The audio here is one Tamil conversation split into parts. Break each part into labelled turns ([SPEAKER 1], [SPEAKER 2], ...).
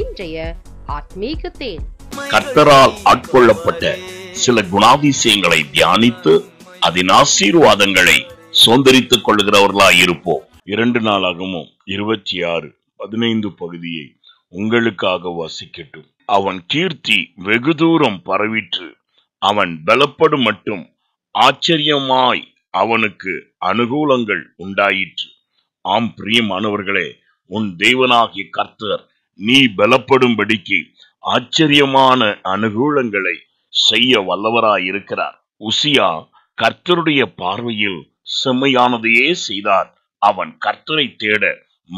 [SPEAKER 1] இன்றைய ஆத்மீக தேன் கர்த்தரால் ஆட்கொள்ளப்பட்ட சில குணாதிசயங்களை தியானித்து அதன் ஆசீர்வாதங்களை சுதந்திரித்துக் இருப்போம் இரண்டு நாளாகவும் இருபத்தி ஆறு பதினைந்து பகுதியை உங்களுக்காக வாசிக்கட்டும் அவன் கீர்த்தி வெகு தூரம் பரவிற்று அவன் பலப்படும் மட்டும் ஆச்சரியமாய் அவனுக்கு அனுகூலங்கள் உண்டாயிற்று ஆம் பிரியமானவர்களே உன் தெய்வனாகிய கர்த்தர் நீ பலப்படும்படிக்கு ஆச்சரியமான அனுகூலங்களை செய்ய வல்லவராயிருக்கிறார் உசியா கர்த்தருடைய பார்வையில் செம்மையானதையே செய்தார் அவன் கர்த்தரை தேட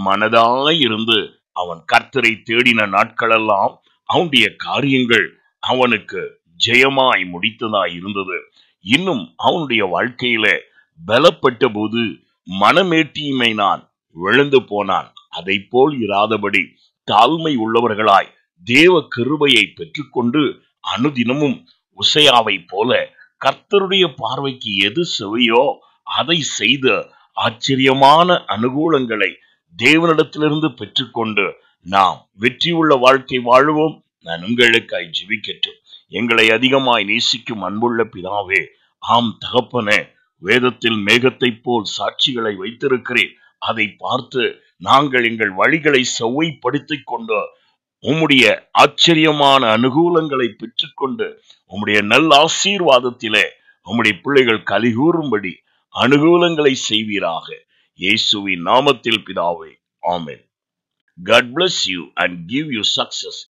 [SPEAKER 1] மனதாயிருந்து அவன் கர்த்தரை தேடின நாட்களெல்லாம் அவனுடைய காரியங்கள் அவனுக்கு ஜெயமாய் முடித்ததாய் இருந்தது இன்னும் அவனுடைய வாழ்க்கையில பலப்பட்ட போது மனமேட்டியுமை நான் விழுந்து போனான் அதை போல் இராதபடி தாழ்மை உள்ளவர்களாய் தேவ கிருபையை பெற்றுக்கொண்டு அனுதினமும் உசையாவை போல கர்த்தருடைய பார்வைக்கு எது செவையோ அதை செய்த ஆச்சரியமான அனுகூலங்களை தேவனிடத்திலிருந்து பெற்றுக்கொண்டு நாம் வெற்றியுள்ள வாழ்க்கை வாழ்வோம் நான் உங்களுக்காய் ஜிவிக்கட்டும் எங்களை அதிகமாய் நேசிக்கும் அன்புள்ள பிதாவே ஆம் தகப்பனே வேதத்தில் மேகத்தைப் போல் சாட்சிகளை வைத்திருக்கிறேன் அதை பார்த்து நாங்கள் எங்கள் வழிகளை செவ்வைப்படுத்திக் கொண்டு உம்முடைய ஆச்சரியமான அனுகூலங்களை பெற்றுக்கொண்டு உம்முடைய நல் ஆசீர்வாதத்திலே உம்முடைய பிள்ளைகள் கலிகூறும்படி அனுகூலங்களை செய்வீராக இயேசுவின் நாமத்தில் பிதாவே ஆமேன் God bless you and give you success